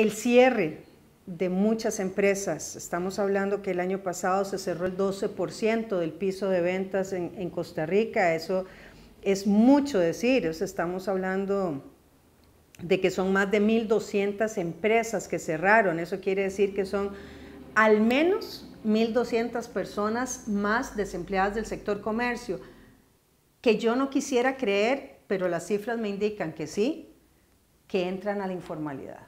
El cierre de muchas empresas, estamos hablando que el año pasado se cerró el 12% del piso de ventas en, Costa Rica, eso es mucho decir, estamos hablando de que son más de 1.200 empresas que cerraron, eso quiere decir que son al menos 1.200 personas más desempleadas del sector comercio, que yo no quisiera creer, pero las cifras me indican que sí, que entran a la informalidad.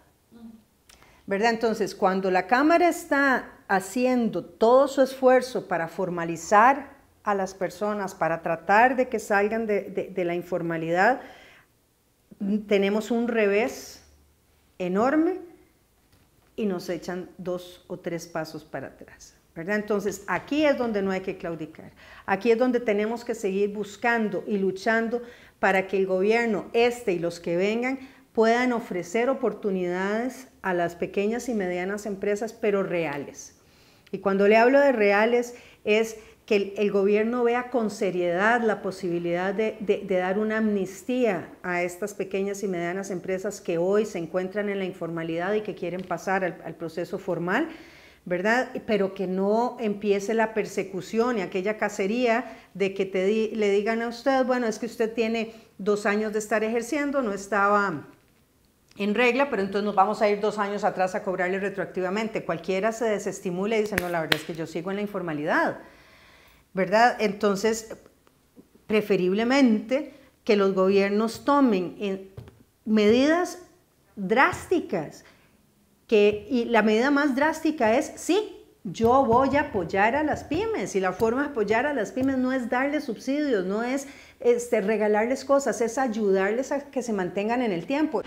Entonces, cuando la Cámara está haciendo todo su esfuerzo para formalizar a las personas, para tratar de que salgan de, la informalidad, tenemos un revés enorme y nos echan dos o tres pasos para atrás. Entonces, aquí es donde no hay que claudicar. Aquí es donde tenemos que seguir buscando y luchando para que el gobierno, este y los que vengan, puedan ofrecer oportunidades a las pequeñas y medianas empresas, pero reales. Y cuando le hablo de reales es que el, gobierno vea con seriedad la posibilidad de, dar una amnistía a estas pequeñas y medianas empresas que hoy se encuentran en la informalidad y que quieren pasar al, proceso formal. ¿verdad? Pero que no empiece la persecución y aquella cacería de que te le digan a usted, bueno, es que usted tiene dos años de estar ejerciendo, no estaba en regla, pero entonces nos vamos a ir dos años atrás a cobrarle retroactivamente. Cualquiera se desestimula y dice, no, la verdad es que yo sigo en la informalidad, ¿verdad? Entonces, preferiblemente que los gobiernos tomen eh, medidas drásticas, que, y la medida más drástica es, sí, yo voy a apoyar a las pymes y la forma de apoyar a las pymes no es darles subsidios, no es este, regalarles cosas, es ayudarles a que se mantengan en el tiempo.